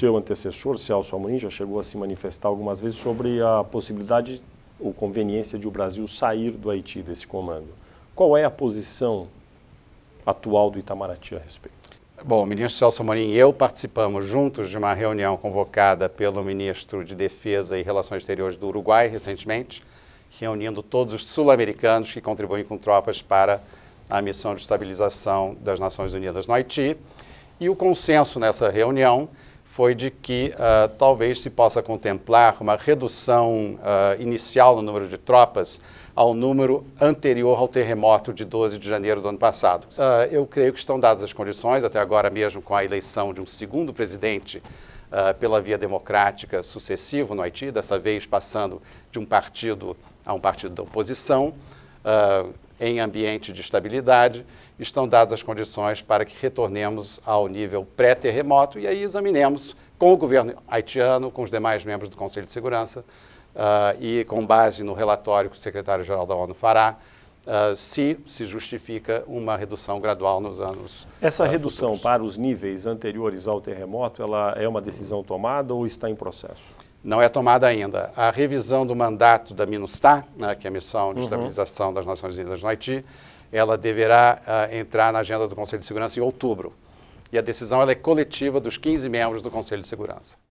Seu antecessor, Celso Amorim, já chegou a se manifestar algumas vezes sobre a possibilidade ou conveniência de o Brasil sair do Haiti, desse comando. Qual é a posição atual do Itamaraty a respeito? Bom, o ministro Celso Amorim e eu participamos juntos de uma reunião convocada pelo ministro de Defesa e Relações Exteriores do Uruguai recentemente, reunindo todos os sul-americanos que contribuem com tropas para a missão de estabilização das Nações Unidas no Haiti. E o consenso nessa reunião foi de que uh, talvez se possa contemplar uma redução uh, inicial no número de tropas ao número anterior ao terremoto de 12 de janeiro do ano passado. Uh, eu creio que estão dadas as condições, até agora mesmo com a eleição de um segundo presidente pela via democrática sucessivo no Haiti, dessa vez passando de um partido a um partido da oposição em ambiente de estabilidade, estão dadas as condições para que retornemos ao nível pré-terremoto e aí examinemos com o governo haitiano, com os demais membros do Conselho de Segurança uh, e com base no relatório que o secretário-geral da ONU fará, uh, se se justifica uma redução gradual nos anos. Essa uh, redução futuros. para os níveis anteriores ao terremoto, ela é uma decisão tomada ou está em processo? não é tomada ainda. A revisão do mandato da MINUSTAH, né, que é a Missão de uhum. Estabilização das Nações Unidas no Haiti, ela deverá uh, entrar na agenda do Conselho de Segurança em outubro. E a decisão é coletiva dos 15 membros do Conselho de Segurança.